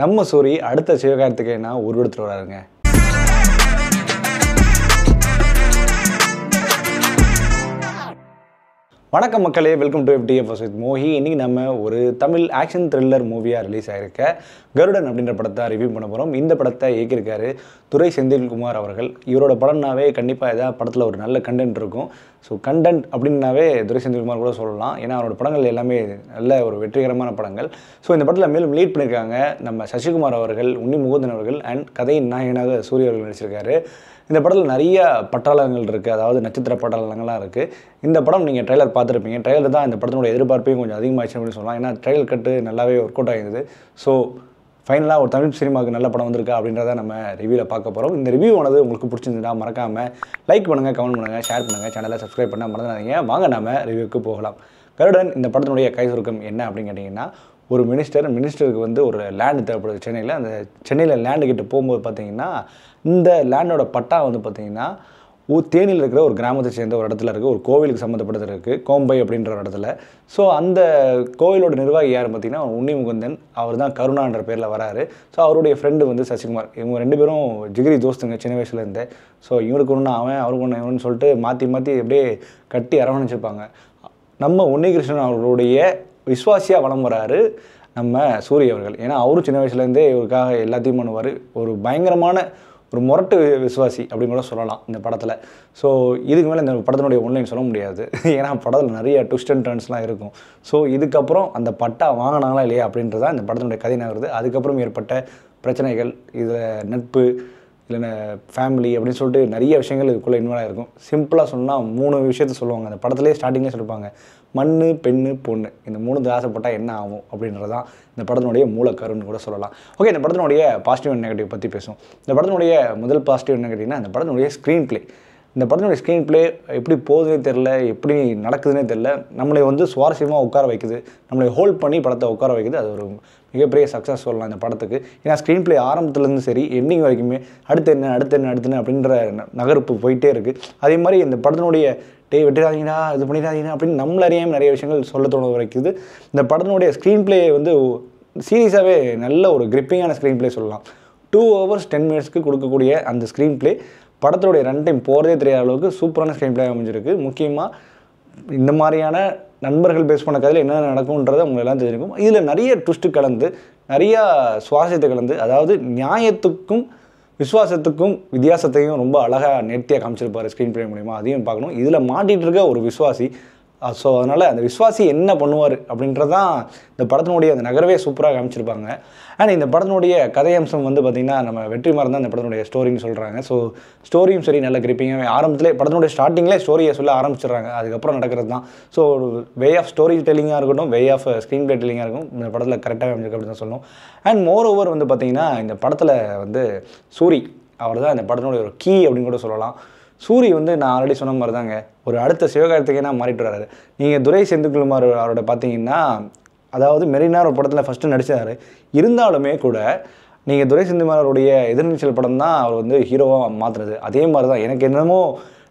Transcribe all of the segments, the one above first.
நம்ம சூரி அடுத்த சிவகார்த்திகேயனா உருவெடுத்துட்டு வராருங்க வணக்கம் மக்களே welcome to FTF with Mohi இன்றைக்கி நம்ம ஒரு தமிழ் ஆக்ஷன் த்ரில்லர் மூவியாக ரிலீஸ் ஆகிருக்க கருடன் அப்படின்ற படத்தை ரிவ்யூ பண்ண போகிறோம் இந்த படத்தை இயக்கியிருக்காரு துரை செந்தில்குமார் அவர்கள் இவரோட படம்னாவே கண்டிப்பாக ஏதாவது படத்தில் ஒரு நல்ல கண்டென்ட் இருக்கும் ஸோ கண்டென்ட் அப்படின்னாவே துரை செந்தில்குமார் கூட சொல்லலாம் ஏன்னா அவரோட படங்கள் எல்லாமே நல்ல ஒரு வெற்றிகரமான படங்கள் ஸோ இந்த படத்தில் மேலும் லீட் பண்ணியிருக்காங்க நம்ம சசிகுமார் அவர்கள் உன்னி முகுந்தன் அவர்கள் அண்ட் கதையின் நாயகனாக சூரிய அவர்கள் நடிச்சிருக்காரு இந்த படத்தில் நிறைய பட்டாளங்கள் இருக்குது அதாவது நட்சத்திர பட்டாளங்கள்லாம் இருக்குது இந்த படம் நீங்கள் ட்ரெயிலர் பார்த்துருப்பீங்க ட்ரெயிலர் தான் இந்த படத்தினுடைய எதிர்பார்ப்பையும் கொஞ்சம் அதிகமாகிடுச்சு அப்படின்னு சொல்லலாம் ஏன்னா ட்ரெய்லர் கட்டு நல்லாவே ஒர்க் அவுட் ஆகிருது ஸோ ஃபைனலாக ஒரு தமிழ் சினிமாவுக்கு நல்ல படம் வந்திருக்கா அப்படின்றத நம்ம ரிவியூவில் பார்க்க போகிறோம் இந்த ரிவ்யூ ஆனது உங்களுக்கு பிடிச்சிருந்தா மறக்காமல் லைக் பண்ணுங்கள் கமெண்ட் பண்ணுங்கள் ஷேர் பண்ணுங்கள் சேனலை சப்ஸ்கிரைப் பண்ணால் மறந்துடாதீங்க வாங்க நம்ம ரிவ்யூக்கு போகலாம் கருடன் இந்த படத்தினுடைய கை சுருக்கம் என்ன அப்படின்னு கேட்டிங்கன்னா ஒரு மினிஸ்டர் மினிஸ்டருக்கு வந்து ஒரு லேண்டு தேவைப்படுது சென்னையில் அந்த சென்னையில் லேண்டு கிட்ட போகும்போது பார்த்தீங்கன்னா இந்த லேண்டோட பட்டா வந்து பார்த்திங்கன்னா தேனியில் இருக்கிற ஒரு கிராமத்தை சேர்ந்த ஒரு இடத்துல இருக்குது ஒரு கோவிலுக்கு சம்மந்தப்பட்டது இருக்குது கோம்பை அப்படின்ற ஒரு இடத்துல ஸோ அந்த கோவிலோட நிர்வாகி யார் பார்த்தீங்கன்னா உன்னி முகுந்தன் அவர் தான் கருணான்ற பேரில் வராரு ஸோ அவருடைய ஃப்ரெண்டு வந்து சசிகுமார் இவங்க ரெண்டு பேரும் ஜிகிரி தோஸ்துங்க சின்ன வயசுலேருந்து ஸோ இவனுக்கு ஒன்று அவன் அவருக்கு ஒன்று இவனு சொல்லிட்டு மாற்றி மாற்றி அப்படியே கட்டி அரவணைச்சிருப்பாங்க நம்ம உன்னிகிருஷ்ணன் அவர்களுடைய விஸ்வாசியாக வளம் வராரு நம்ம சூரிய அவர்கள் ஏன்னா அவரும் சின்ன வயசுலேருந்தே இவருக்காக எல்லாத்தையும் பண்ணுவார் ஒரு பயங்கரமான ஒரு முரட்டு விசுவாசி அப்படின்னு கூட சொல்லலாம் இந்த படத்தில் ஸோ இதுக்கு மேலே இந்த படத்தினுடைய ஒன்லைன் சொல்ல முடியாது ஏன்னா படத்தில் நிறைய ட்விஸ்ட் அண்ட் டர்ன்ஸ்லாம் இருக்கும் ஸோ இதுக்கப்புறம் அந்த பட்டா வாங்கினாங்களா இல்லையா அப்படின்றதான் இந்த படத்தினுடைய கதை நகருது அதுக்கப்புறம் ஏற்பட்ட பிரச்சனைகள் இதில் நட்பு இல்லைன்னா ஃபேமிலி அப்படின்னு சொல்லிட்டு நிறைய விஷயங்கள் இதுக்குள்ளே இன்வால்வ் ஆகிருக்கும் சிம்பிளாக சொன்னால் மூணு விஷயத்த சொல்லுவாங்க அந்த படத்துலேயே ஸ்டார்டிங்கே சொல்லுவாங்க மண் பெண்ணு பொண்ணு இந்த மூணு ஆசைப்பட்டால் என்ன ஆகும் அப்படின்றது தான் இந்த படத்தினுடைய மூலக்கருன்னு கூட சொல்லலாம் ஓகே இந்த படத்தினுடைய பாசிட்டிவ் நெகட்டிவ் பற்றி பேசுவோம் இந்த படத்தினுடைய முதல் பாசிட்டிவ் நெகட்டிவ்னா இந்த படத்தினுடைய ஸ்க்ரீன் பிளே இந்த படத்தினுடைய ஸ்க்ரீன் பிளே எப்படி போகுதுன்னே தெரில எப்படி நடக்குதுன்னே தெரில நம்மளை வந்து சுவாரஸ்யமாக உட்கார வைக்குது நம்மளை ஹோல்ட் பண்ணி படத்தை உட்கார வைக்குது அது ஒரு மிகப்பெரிய சக்ஸஸ் சொல்லலாம் இந்த படத்துக்கு ஏன்னா ஸ்க்ரீன் பிளே ஆரம்பத்துலேருந்து சரி எண்டிங் வரைக்குமே அடுத்து என்ன அடுத்து என்ன அடுத்து என்ன அப்படின்ற நகர்ப்பு போயிட்டே இருக்குது அதே மாதிரி இந்த படத்தினுடைய டே வெட்டிடாதீங்கடா இது பண்ணிடாதீங்க அப்படின்னு நம்மள நிறைய விஷயங்கள் சொல்ல தோண வரைக்குது இந்த படத்தினுடைய ஸ்க்ரீன் பிளே வந்து சீரியஸாகவே நல்ல ஒரு கிரிப்பிங்கான ஸ்க்ரீன் பிளே சொல்லலாம் டூ ஹவர்ஸ் டென் மினிட்ஸ்க்கு கொடுக்கக்கூடிய அந்த ஸ்க்ரீன் பிளே படத்தோடைய ரன் டைம் போகிறதே தெரியாத அளவுக்கு சூப்பரான ஸ்க்ரீன் பிளே அமைஞ்சிருக்கு முக்கியமாக இந்த மாதிரியான நண்பர்கள் பேஸ் பண்ண கதையில் என்ன நடக்கும்ன்றதை அவங்க எல்லாம் தெரிஞ்சிருக்கும் இதில் நிறைய ட்விஸ்ட்டு கலந்து நிறையா சுவாசியத்தை கலந்து அதாவது நியாயத்துக்கும் விஸ்வாசத்துக்கும் வித்தியாசத்தையும் ரொம்ப அழகாக நேர்த்தியாக காமிச்சிருப்பார் ஸ்க்ரீன் பிளே மூலிமா அதையும் பார்க்கணும் இதில் மாட்டிகிட்டு இருக்க ஒரு விஸ்வாசி ஸோ அதனால் அந்த விஸ்வாசி என்ன பண்ணுவார் அப்படின்றது தான் இந்த படத்தினுடைய அந்த நகரவே சூப்பராக காமிச்சிருப்பாங்க அண்ட் இந்த படத்தினுடைய கதை அம்சம் வந்து பார்த்திங்கன்னா நம்ம வெற்றிமாறன் தான் இந்த படத்தினுடைய ஸ்டோரின்னு சொல்கிறாங்க ஸோ ஸ்டோரியும் சரி நல்ல கிரிப்பிங்க ஆரம்பத்திலே படத்தினுடைய ஸ்டார்டிங்லேயே ஸ்டோரியை சொல்ல ஆரம்பிச்சிடுறாங்க அதுக்கப்புறம் நடக்கிறது தான் ஸோ வே ஆஃப் ஸ்டோரி டெல்லிங்காக இருக்கட்டும் வே ஆஃப் ஸ்க்ரீன் பிளே டெல்லிங்காக இருக்கும் இந்த படத்தில் கரெக்டாக அமைஞ்சிருக்கு அப்படின்னு தான் சொல்லணும் அண்ட் மோர் ஓவர் வந்து பார்த்திங்கன்னா இந்த படத்தில் வந்து சூரி அவர் தான் இந்த படத்தினுடைய ஒரு கீ அப்படின்னு கூட சொல்லலாம் சூரி வந்து நான் ஆல்ரெடி சொன்ன மாதிரி தாங்க ஒரு அடுத்த சிவகார்த்திகே நான் மாறிட்டு வராரு நீங்கள் துரை செந்துக்குமார் அவரோட பார்த்தீங்கன்னா அதாவது மெரினார் ஒரு படத்தில் ஃபஸ்ட்டு நடித்தார் இருந்தாலுமே கூட நீங்கள் துரை செந்துமாரோடைய எதிர்நீச்சல் படம் தான் அவர் வந்து ஹீரோவாக மாற்றுறது அதே மாதிரி தான் எனக்கு என்னமோ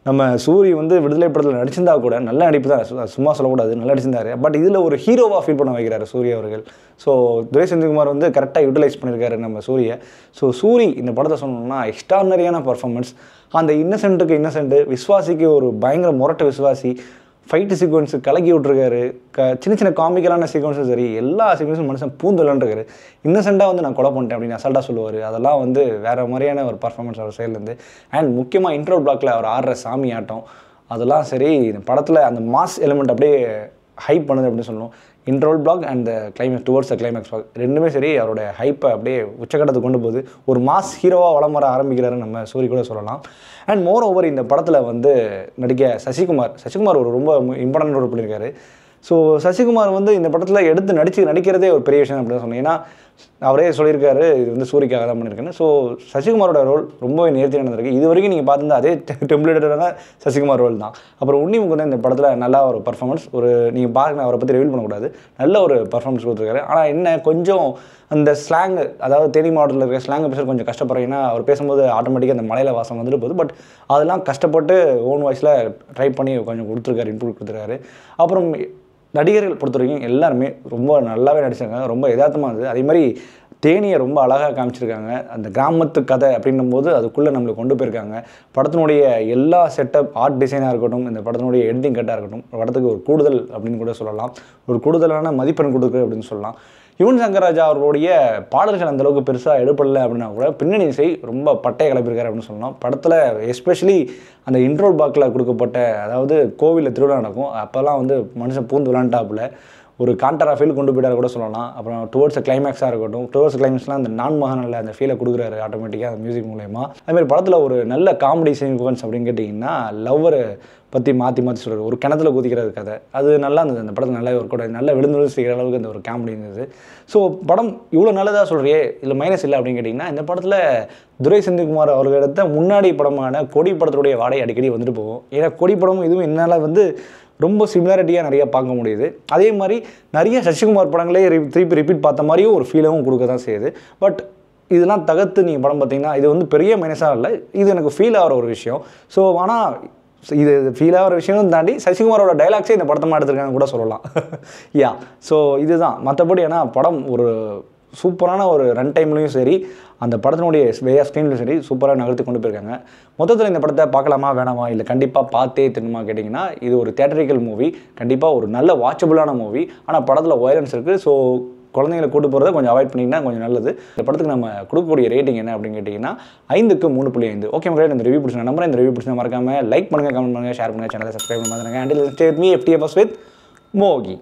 நம்ம சூரிய வந்து விடுதலை படத்தில் நடிச்சிருந்தா கூட நல்ல நடிப்பு தான் சும்மா சொல்லக்கூடாது நல்லா நடிச்சிருந்தாரு பட் இதில் ஒரு ஹீரோவாக ஃபீல் பண்ண வைக்கிறார் சூரிய அவர்கள் ஸோ துரை செந்தில்குமார் வந்து கரெக்டாக யூட்டிலைஸ் பண்ணியிருக்காரு நம்ம சூரிய ஸோ சூரி இந்த படத்தை சொன்னோம்னா எக்ஸ்ட்ரானரியான பர்ஃபார்மன்ஸ் அந்த இன்னசென்ட்டுக்கு இன்னசென்ட்டு விஸ்வாசிக்கு ஒரு பயங்கர முரட்டு விஸ்வாசி ஃபைட்டு சீக்வன்ஸு கலக்கி விட்ருக்காரு க சின்ன சின்ன காமிக்கலான சீக்வன்ஸும் சரி எல்லா சீக்வன்ஸும் மனுஷன் பூந்தொலன்றிருக்காரு இன்னசெண்டாக வந்து நான் கொலை பண்ணிட்டேன் அப்படின்னு அசால்ட்டாக சொல்லுவார் அதெல்லாம் வந்து வேறு மாதிரியான ஒரு பர்ஃபார்மன்ஸ் அவர் சைட்லேருந்து அண்ட் முக்கியமாக இன்ட்ரோ பிளாக்கில் அவர் ஆடுற சாமி ஆட்டம் அதெல்லாம் சரி இந்த படத்தில் அந்த மாஸ் எலிமெண்ட் அப்படியே ஹைப் பண்ணுது அப்படின்னு சொல்லணும் interval block and the climax towards the climax block ரெண்டுமே சரி அவரோட ஹைப்பை அப்படியே உச்சக்கட்டத்தை கொண்டு போகுது ஒரு மாஸ் ஹீரோவாக வளம் வர ஆரம்பிக்கிறாருன்னு நம்ம சூரிய கூட சொல்லலாம் அண்ட் மோர் ஓவர் இந்த படத்தில் வந்து நடிக்க சசிகுமார் சசிகுமார் ஒரு ரொம்ப இம்பார்ட்டன்ட் ரோல் பண்ணியிருக்காரு ஸோ சசிகுமார் வந்து இந்த படத்தில் எடுத்து நடிச்சு நடிக்கிறதே ஒரு பெரிய விஷயம் அப்படின்னு சொன்னீங்கன்னா அவரே சொல்லியிருக்காரு இது வந்து சூரியக்காக தான் பண்ணியிருக்கேன்னு ஸோ சசிகுமாரோட ரோல் ரொம்பவே நேர்த்தி நடந்திருக்கு இது வரைக்கும் நீங்கள் பார்த்துருந்தா அதே டெம்ப்ளேட்டடான சசிகுமார் ரோல் தான் அப்புறம் உன்னி வந்து இந்த படத்தில் நல்லா ஒரு பர்ஃபார்மன்ஸ் ஒரு நீங்கள் பார்க்கணும் அவரை பற்றி ரிவீல் பண்ணக்கூடாது நல்ல ஒரு பர்ஃபார்மன்ஸ் கொடுத்துருக்காரு ஆனால் என்ன கொஞ்சம் அந்த ஸ்லாங் அதாவது தேனி மாவட்டத்தில் இருக்கிற ஸ்லாங் பேசுகிற கொஞ்சம் கஷ்டப்படுறீங்கன்னா அவர் பேசும்போது ஆட்டோமேட்டிக்காக அந்த மலையில வாசம் வந்துட்டு போகுது பட் அதெல்லாம் கஷ்டப்பட்டு ஓன் வாய்ஸில் ட்ரை பண்ணி கொஞ்சம் கொடுத்துருக்காரு இன்புட் கொடுத்துருக்காரு அப்புறம் நடிகர்கள் பொறுத்த வரைக்கும் எல்லாருமே ரொம்ப நல்லாவே நடிச்சிருக்காங்க ரொம்ப யதார்த்தமாக இருந்தது அதே மாதிரி தேனியை ரொம்ப அழகாக காமிச்சிருக்காங்க அந்த கிராமத்து கதை அப்படின்னும் போது அதுக்குள்ளே நம்மளை கொண்டு போயிருக்காங்க படத்தினுடைய எல்லா செட்டப் ஆர்ட் டிசைனாக இருக்கட்டும் இந்த படத்தினுடைய எடிட்டிங் கட்டாக இருக்கட்டும் படத்துக்கு ஒரு கூடுதல் அப்படின்னு கூட சொல்லலாம் ஒரு கூடுதலான மதிப்பெண் கொடுக்குறது அப்படின்னு சொல்லலாம் யுவன் சங்கர் ராஜா அவர்களுடைய பாடல்கள் அந்தளவுக்கு பெருசாக எடுப்படலை அப்படின்னா கூட பின்னணி இசை ரொம்ப பட்டையை கிளப்பியிருக்காரு அப்படின்னு சொல்லலாம் படத்தில் எஸ்பெஷலி அந்த இன்ட்ரோல் பாக்கில் கொடுக்கப்பட்ட அதாவது கோவிலில் திருவிழா நடக்கும் அப்போல்லாம் வந்து மனுஷன் பூந்து விளாண்டாப்புல ஒரு காண்டரா ஃபீல் கொண்டு போயிட்டார் கூட சொல்லலாம் அப்புறம் டுவர்ட்ஸ் கிளைமேக்ஸாக இருக்கட்டும் டுவர்ட்ஸ் கிளைமேக்ஸ்லாம் அந்த நான் மகனில் அந்த ஃபீலை கொடுக்குறாரு ஆட்டோமேட்டிக்காக அந்த மியூசிக் மூலயமா அதுமாதிரி படத்தில் ஒரு நல்ல காமெடி சீக்வன்ஸ் அப்படின்னு கேட்டிங்கன்னா லவ்வர் பற்றி மாற்றி மாற்றி சொல்கிறது ஒரு கிணத்துல குதிக்கிறது கதை அது நல்லா இருந்தது அந்த படத்தில் நல்லா ஒரு கூட நல்லா விழுந்து விழுந்து செய்கிற அளவுக்கு அந்த ஒரு காமெடி இருந்தது ஸோ படம் இவ்வளோ நல்லதாக சொல்கிறியே இதில் மைனஸ் இல்லை அப்படின்னு கேட்டிங்கன்னா இந்த படத்தில் துரை செந்தில்குமார் அவர்களிடத்த முன்னாடி படமான கொடி படத்துடைய வாடகை அடிக்கடி வந்துட்டு போகும் ஏன்னா கொடி படமும் இதுவும் என்னால் வந்து ரொம்ப சிமிலாரிட்டியாக நிறையா பார்க்க முடியுது அதே மாதிரி நிறைய சசிகுமார் படங்களே திருப்பி ரிப்பீட் பார்த்த மாதிரியும் ஒரு ஃபீலாகவும் கொடுக்க தான் செய்யுது பட் இதெல்லாம் தகர்த்து நீங்கள் படம் பார்த்தீங்கன்னா இது வந்து பெரிய மைனஸாக இல்லை இது எனக்கு ஃபீல் ஆகிற ஒரு விஷயம் ஸோ ஆனால் இது ஃபீல் ஆகிற விஷயம் தாண்டி சசிகுமாரோட டைலாக்ஸே இந்த படத்தமாக எடுத்துருக்காங்க கூட சொல்லலாம் யா ஸோ இதுதான் மற்றபடி ஏன்னா படம் ஒரு சூப்பரான ஒரு ரன் டைம்லையும் சரி அந்த படத்தினுடைய வேயா ஸ்க்ரீன்லையும் சரி சூப்பராக நகர்த்தி கொண்டு போயிருக்காங்க மொத்தத்தில் இந்த படத்தை பார்க்கலாமா வேணாமா இல்லை கண்டிப்பாக பார்த்தே திரும்ப கேட்டிங்கன்னா இது ஒரு தேட்டரிக்கல் மூவி கண்டிப்பாக ஒரு நல்ல வாட்சபுளான மூவி ஆனால் படத்தில் வயலன்ஸ் இருக்குது ஸோ குழந்தைங்களை கூட்டு போகிறத கொஞ்சம் அவாய்ட் பண்ணிங்கன்னா கொஞ்சம் நல்லது இந்த படத்துக்கு நம்ம கொடுக்கக்கூடிய ரேட்டிங் என்ன அப்படின்னு கேட்டிங்கன்னா ஐந்துக்கு மூணு புள்ளி ஐந்து ஓகே மக்கள் இந்த ரிவ்யூ பிடிச்ச நம்பர் இந்த ரிவ்யூ பிடிச்ச மறக்காமல் லைக் பண்ணுங்கள் கமெண்ட் பண்ணுங்கள் ஷேர் பண்ணுங்கள் சேனலை சப்ஸ்கிரைப் பண்ணி பார்த்துருங்க and state me FTFS with மோகி